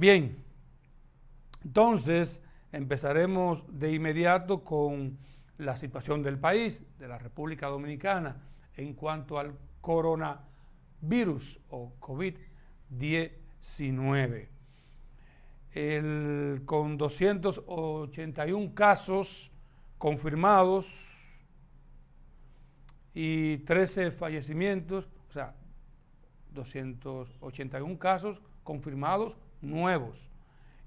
Bien, entonces empezaremos de inmediato con la situación del país, de la República Dominicana, en cuanto al coronavirus o COVID-19. con 281 casos confirmados y 13 fallecimientos, o sea, 281 casos confirmados nuevos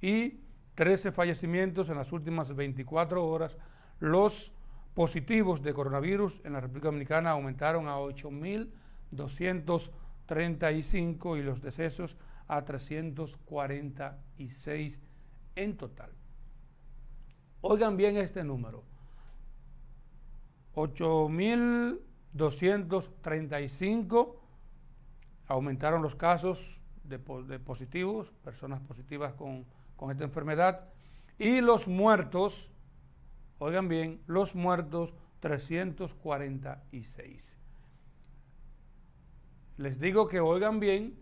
y 13 fallecimientos en las últimas 24 horas. Los positivos de coronavirus en la República Dominicana aumentaron a 8.235 y los decesos a 346 en total. Oigan bien este número. 8.235 aumentaron los casos de, positivos, personas positivas con, con esta enfermedad, y los muertos, oigan bien, los muertos 346. Les digo que oigan bien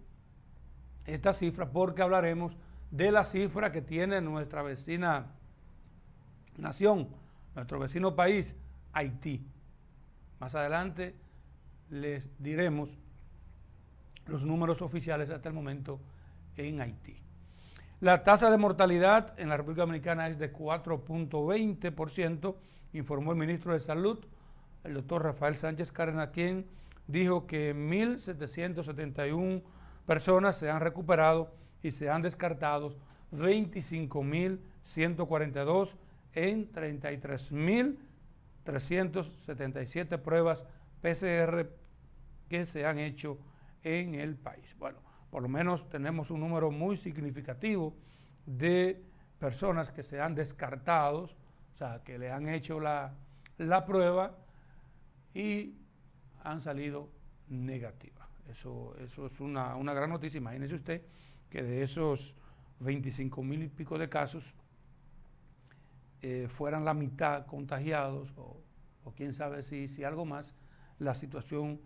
esta cifra porque hablaremos de la cifra que tiene nuestra vecina nación, nuestro vecino país, Haití. Más adelante les diremos los números oficiales hasta el momento en Haití. La tasa de mortalidad en la República Dominicana es de 4.20%, informó el ministro de Salud, el doctor Rafael Sánchez Cárdenas, quien dijo que 1.771 personas se han recuperado y se han descartado 25.142 en 33.377 pruebas PCR que se han hecho en el país. Bueno, por lo menos tenemos un número muy significativo de personas que se han descartado, o sea, que le han hecho la, prueba y han salido negativas. Eso, eso es una, gran noticia. Imagínese usted que de esos 25 mil y pico de casos eh, fueran la mitad contagiados o, quién sabe si, si algo más, la situación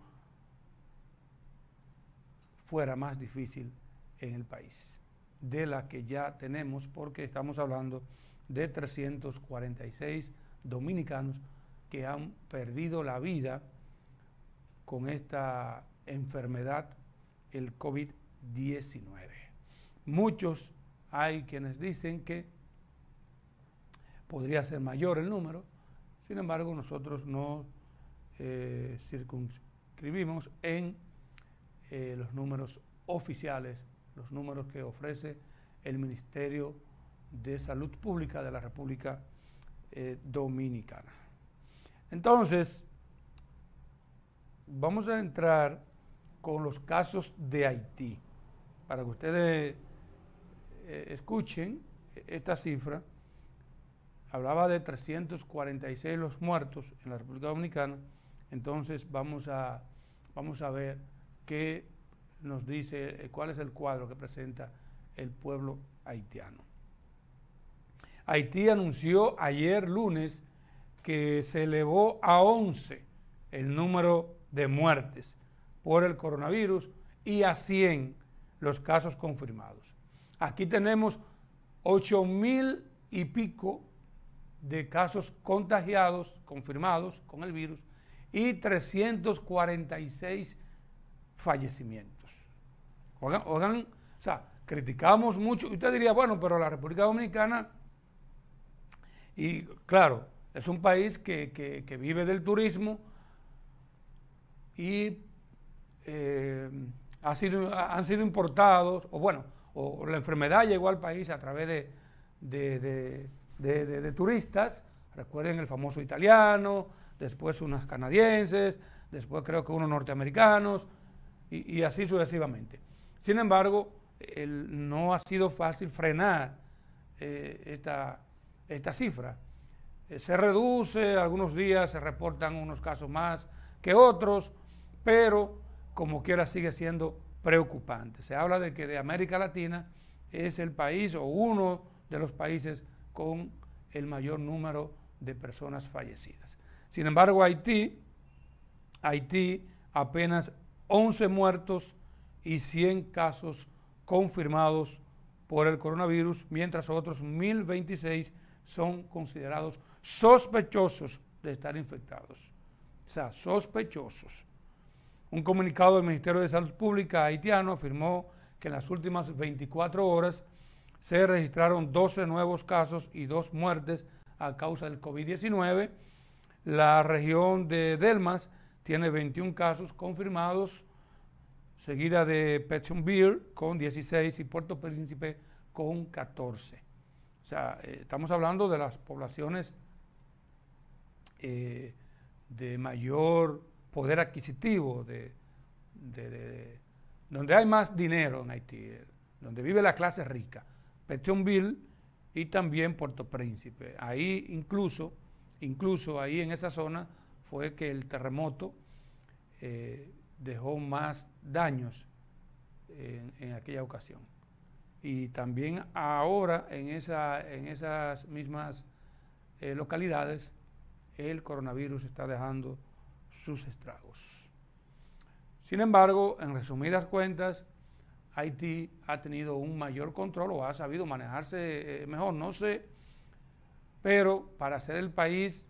fuera más difícil en el país de la que ya tenemos, porque estamos hablando de 346 dominicanos que han perdido la vida con esta enfermedad, el COVID-19. Muchos hay quienes dicen que podría ser mayor el número, sin embargo nosotros no eh, circunscribimos en eh, los números oficiales, los números que ofrece el Ministerio de Salud Pública de la República eh, Dominicana. Entonces, vamos a entrar con los casos de Haití, para que ustedes eh, escuchen esta cifra. Hablaba de 346 los muertos en la República Dominicana, entonces vamos a, vamos a ver que nos dice eh, cuál es el cuadro que presenta el pueblo haitiano. Haití anunció ayer lunes que se elevó a 11 el número de muertes por el coronavirus y a 100 los casos confirmados. Aquí tenemos 8 mil y pico de casos contagiados, confirmados con el virus, y 346 fallecimientos. Oigan, o sea, criticamos mucho. Usted diría, bueno, pero la República Dominicana, y claro, es un país que, vive del turismo y eh, sido, han sido importados, o bueno, o, la enfermedad llegó al país a través de, de, turistas. Recuerden el famoso italiano, después unos canadienses, después creo que unos norteamericanos y, así sucesivamente. Sin embargo, no ha sido fácil frenar eh, esta, cifra. Eh, se reduce, algunos días se reportan unos casos más que otros, pero como quiera sigue siendo preocupante. Se habla de que de América Latina es el país o uno de los países con el mayor número de personas fallecidas. Sin embargo, Haití, Haití apenas 11 muertos y 100 casos confirmados por el coronavirus, mientras otros 1026 son considerados sospechosos de estar infectados. O sea, sospechosos. Un comunicado del Ministerio de Salud Pública haitiano afirmó que en las últimas 24 horas se registraron 12 nuevos casos y dos muertes a causa del COVID-19. La región de Delmas tiene 21 casos confirmados, seguida de Petionville con 16 y Puerto Príncipe con 14. O sea, eh, estamos hablando de las poblaciones eh, de mayor poder adquisitivo, de, donde hay más dinero en Haití, eh, donde vive la clase rica. Petionville y también Puerto Príncipe. Ahí incluso, incluso ahí en esa zona fue que el terremoto eh, dejó más daños en, aquella ocasión. Y también ahora en, en esas mismas eh, localidades el coronavirus está dejando sus estragos. Sin embargo, en resumidas cuentas, Haití ha tenido un mayor control o ha sabido manejarse eh, mejor, no sé, pero para ser el país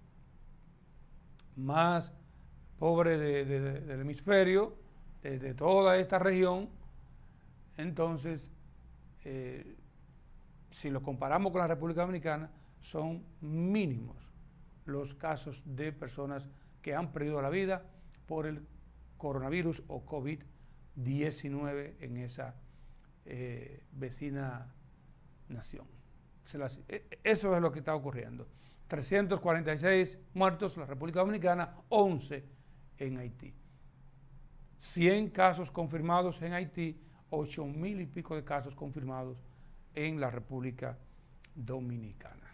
más pobre del hemisferio, de, toda esta región, entonces, eh, si lo comparamos con la República Dominicana, son mínimos los casos de personas que han perdido la vida por el coronavirus o COVID-19 en esa eh, vecina nación. E, e, eso es lo que está ocurriendo. 346 muertos en la República Dominicana, 11 en Haití. 100 casos confirmados en Haití, 8 mil y pico de casos confirmados en la República Dominicana.